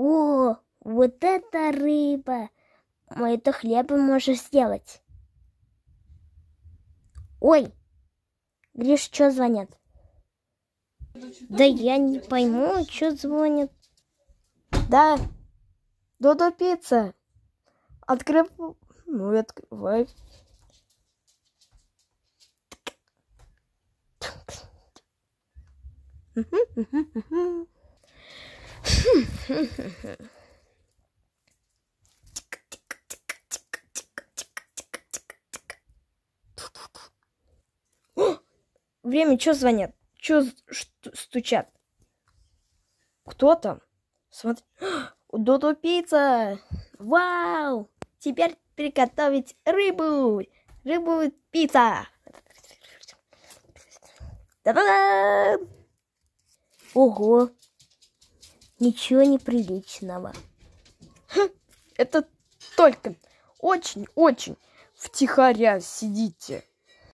О, вот это рыба! Мы это хлебом можем сделать. Ой, Гриш, что звонят? Да я не пойму, что звонят. Да, Додо пицца. Открыв... Ну, открывай. Mm-hmm, mm-hmm, mm-hmm. Время, что звонят? Что стучат? Кто там? Смотри. додо пицца! Вау! Теперь приготовить рыбу! Рыбу пицца! Да-да-да! Ого! ничего неприличного. Хм, это только очень-очень втихаря сидите.